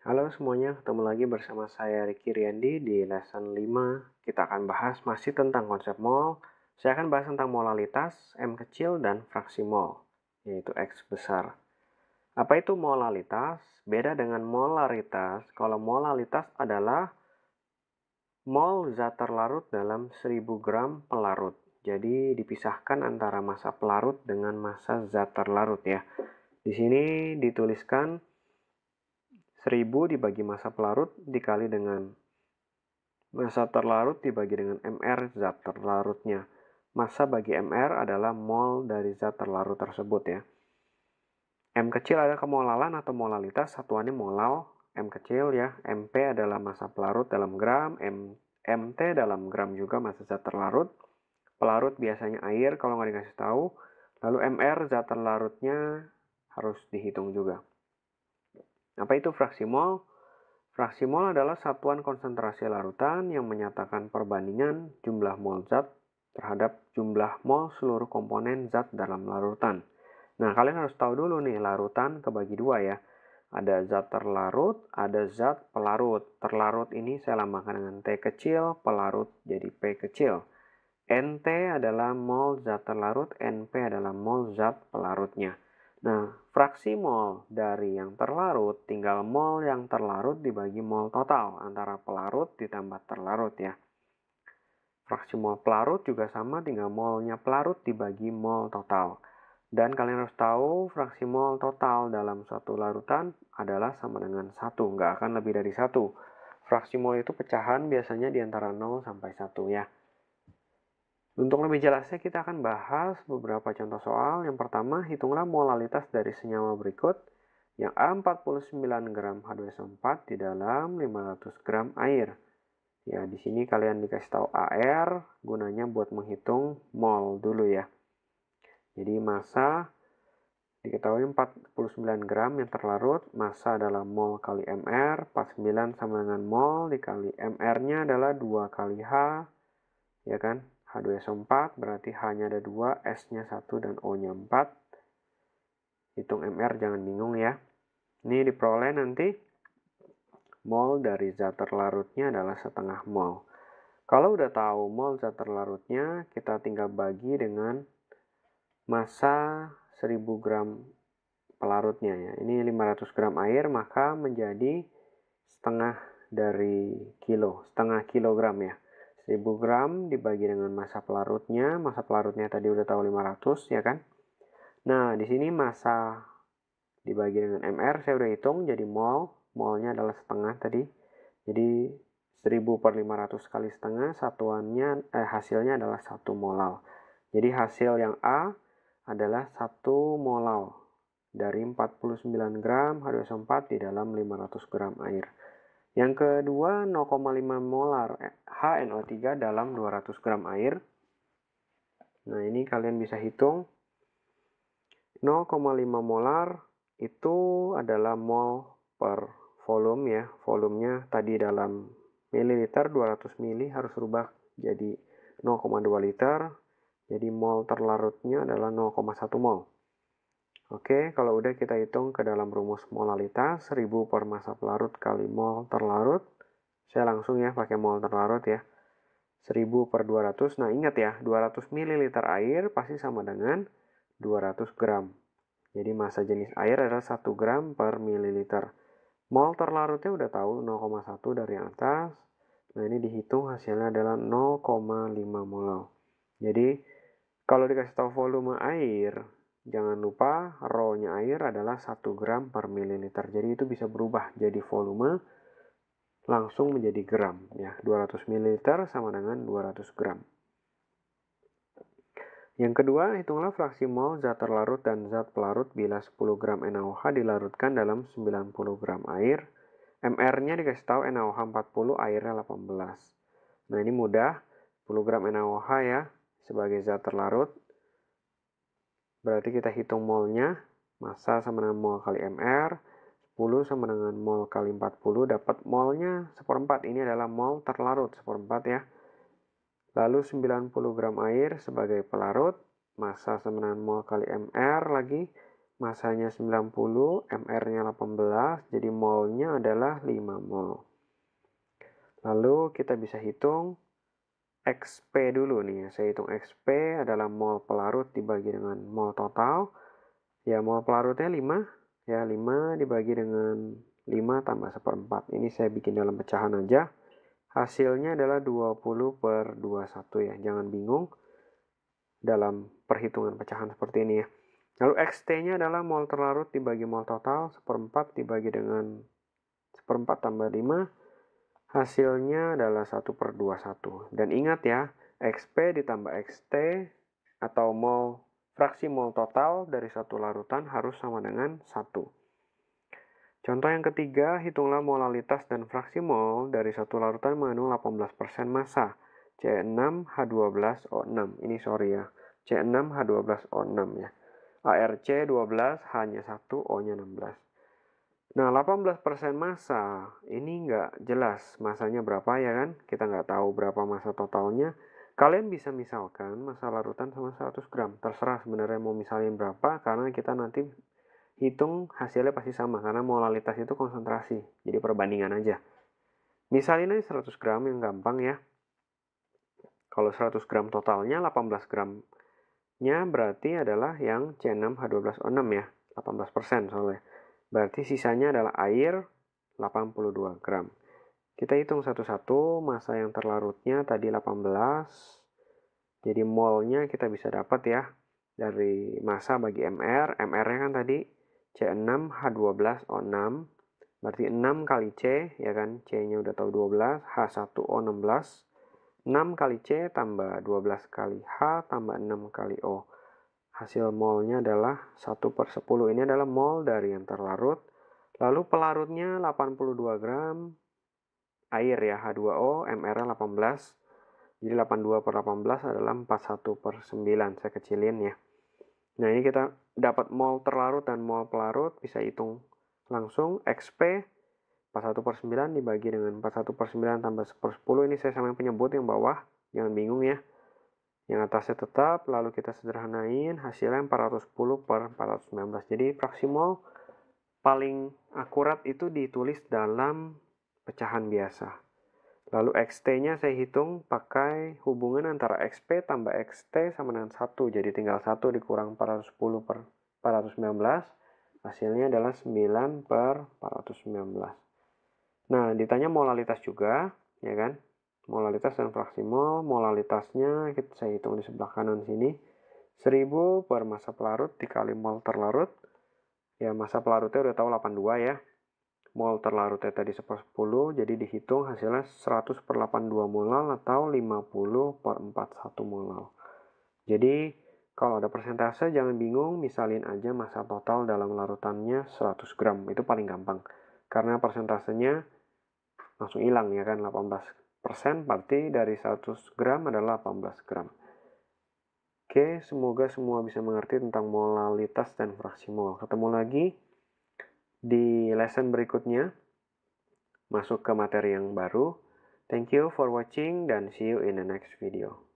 Halo semuanya, ketemu lagi bersama saya Riki Riyandi di lesson 5. Kita akan bahas masih tentang konsep mol. Saya akan bahas tentang molalitas, M kecil, dan fraksi mol, yaitu X besar. Apa itu molalitas? Beda dengan molaritas. Kalau molalitas adalah mol zat terlarut dalam 1000 gram pelarut. Jadi dipisahkan antara massa pelarut dengan massa zat terlarut ya. Di sini dituliskan 1000 dibagi masa pelarut dikali dengan masa terlarut dibagi dengan MR zat terlarutnya. Masa bagi MR adalah mol dari zat terlarut tersebut ya. M kecil ada kemolalan atau molalitas, satuannya molal. M kecil ya, MP adalah masa pelarut dalam gram, M, MT dalam gram juga masa zat terlarut. Pelarut biasanya air kalau nggak dikasih tahu. Lalu MR zat terlarutnya harus dihitung juga. Apa itu fraksi mol? Fraksi mol adalah satuan konsentrasi larutan yang menyatakan perbandingan jumlah mol zat terhadap jumlah mol seluruh komponen zat dalam larutan. Nah, kalian harus tahu dulu nih, larutan kebagi dua ya. Ada zat terlarut, ada zat pelarut. Terlarut ini saya lambangkan dengan T kecil, pelarut jadi P kecil. NT adalah mol zat terlarut, NP adalah mol zat pelarutnya. Nah, fraksi mol dari yang terlarut tinggal mol yang terlarut dibagi mol total antara pelarut ditambah terlarut ya. Fraksi mol pelarut juga sama tinggal molnya pelarut dibagi mol total. Dan kalian harus tahu fraksi mol total dalam suatu larutan adalah sama dengan satu, nggak akan lebih dari satu. Fraksi mol itu pecahan biasanya di antara 0 sampai 1 ya. Untuk lebih jelasnya kita akan bahas beberapa contoh soal. Yang pertama, hitunglah molalitas dari senyawa berikut yang A 49 gram h 2 so 4 di dalam 500 gram air. Ya, di sini kalian dikasih tahu AR gunanya buat menghitung mol dulu ya. Jadi massa diketahui 49 gram yang terlarut, massa adalah mol kali MR, 49 sama dengan mol dikali MR-nya adalah 2 kali H, ya kan? H2SO4 berarti hanya ada 2, S-nya 1, dan O-nya 4. Hitung MR jangan bingung ya. Ini diperoleh nanti mol dari zat terlarutnya adalah setengah mol. Kalau udah tahu mol zat terlarutnya, kita tinggal bagi dengan massa 1000 gram pelarutnya ya. Ini 500 gram air maka menjadi setengah dari kilo, setengah kilogram ya. 1000 gram dibagi dengan masa pelarutnya. Masa pelarutnya tadi udah tahu 500 ya kan? Nah, di sini masa dibagi dengan MR saya udah hitung jadi mol. Molnya adalah setengah tadi. Jadi 1000 per 500 kali setengah satuannya eh, hasilnya adalah 1 molal. Jadi hasil yang A adalah 1 molal dari 49 gram h 2 4 di dalam 500 gram air. Yang kedua, 0,5 molar HNO3 eh, dalam 200 gram air. Nah, ini kalian bisa hitung. 0,5 molar itu adalah mol per volume ya. Volumenya tadi dalam mililiter 200 mili harus rubah jadi 0,2 liter. Jadi mol terlarutnya adalah 0,1 mol. Oke, kalau udah kita hitung ke dalam rumus molalitas, 1000 per massa pelarut kali mol terlarut. Saya langsung ya pakai mol terlarut ya. 1000 per 200. Nah, ingat ya, 200 ml air pasti sama dengan 200 gram. Jadi massa jenis air adalah 1 gram per mililiter. Mol terlarutnya udah tahu 0,1 dari atas. Nah, ini dihitung hasilnya adalah 0,5 mol. Jadi, kalau dikasih tahu volume air, Jangan lupa rohnya air adalah 1 gram per mililiter. Jadi itu bisa berubah jadi volume langsung menjadi gram ya. 200 mililiter sama dengan 200 gram. Yang kedua, hitunglah fraksi mol zat terlarut dan zat pelarut bila 10 gram NaOH dilarutkan dalam 90 gram air. MR-nya dikasih tahu NaOH 40, airnya 18. Nah, ini mudah. 10 gram NaOH ya sebagai zat terlarut, Berarti kita hitung molnya, massa sama dengan mol kali MR, 10 sama dengan mol kali 40, dapat molnya seperempat. Ini adalah mol terlarut seperempat ya. Lalu 90 gram air sebagai pelarut, massa sama dengan mol kali MR lagi, massanya 90, MR-nya 18, jadi molnya adalah 5 mol. Lalu kita bisa hitung XP dulu nih ya. Saya hitung XP adalah mol pelarut dibagi dengan mol total. Ya, mol pelarutnya 5. Ya, 5 dibagi dengan 5 tambah seperempat. Ini saya bikin dalam pecahan aja. Hasilnya adalah 20 per 21 ya. Jangan bingung dalam perhitungan pecahan seperti ini ya. Lalu XT-nya adalah mol terlarut dibagi mol total, seperempat dibagi dengan seperempat tambah 5, Hasilnya adalah 1 per 2, 1. Dan ingat ya, XP ditambah XT atau mol, fraksi mol total dari satu larutan harus sama dengan 1. Contoh yang ketiga, hitunglah molalitas dan fraksi mol dari satu larutan mengandung 18% massa. C6H12O6. Ini sorry ya. C6H12O6 ya. ARC 12 hanya 1, O-nya 16. Nah, 18% masa ini nggak jelas masanya berapa ya kan? Kita nggak tahu berapa masa totalnya. Kalian bisa misalkan masa larutan sama 100 gram. Terserah sebenarnya mau misalnya berapa karena kita nanti hitung hasilnya pasti sama karena molalitas itu konsentrasi. Jadi perbandingan aja. Misalnya 100 gram yang gampang ya. Kalau 100 gram totalnya 18 gramnya berarti adalah yang C6H12O6 ya. 18% soalnya. Berarti sisanya adalah air 82 gram. Kita hitung satu-satu masa yang terlarutnya tadi 18. Jadi molnya kita bisa dapat ya dari masa bagi MR. MR-nya kan tadi C6 H12 O6. Berarti 6 kali C ya kan C-nya udah tahu 12, H1 O16. 6 kali C tambah 12 kali H tambah 6 kali O hasil molnya adalah 1 per 10 ini adalah mol dari yang terlarut lalu pelarutnya 82 gram air ya H2O MR 18 jadi 82 per 18 adalah 41 per 9 saya kecilin ya nah ini kita dapat mol terlarut dan mol pelarut bisa hitung langsung XP 41 per 9 dibagi dengan 41 per 9 tambah 1 per 10 ini saya sama yang penyebut yang bawah jangan bingung ya yang atasnya tetap, lalu kita sederhanain hasilnya 410 per 419. Jadi fraksimal paling akurat itu ditulis dalam pecahan biasa. Lalu XT-nya saya hitung pakai hubungan antara XP tambah XT sama dengan 1. Jadi tinggal 1 dikurang 410 per 419. Hasilnya adalah 9 per 419. Nah, ditanya molalitas juga, ya kan? molalitas dan mol molalitasnya kita saya hitung di sebelah kanan sini. 1000 per masa pelarut dikali mol terlarut. Ya, masa pelarutnya udah tahu 82 ya. Mol terlarutnya tadi 10, jadi dihitung hasilnya 100 per 82 molal atau 50 per 41 molal. Jadi, kalau ada persentase jangan bingung, misalin aja masa total dalam larutannya 100 gram. Itu paling gampang. Karena persentasenya langsung hilang ya kan 18 persen berarti dari 100 gram adalah 18 gram. Oke, semoga semua bisa mengerti tentang molalitas dan fraksi mol. Ketemu lagi di lesson berikutnya. Masuk ke materi yang baru. Thank you for watching dan see you in the next video.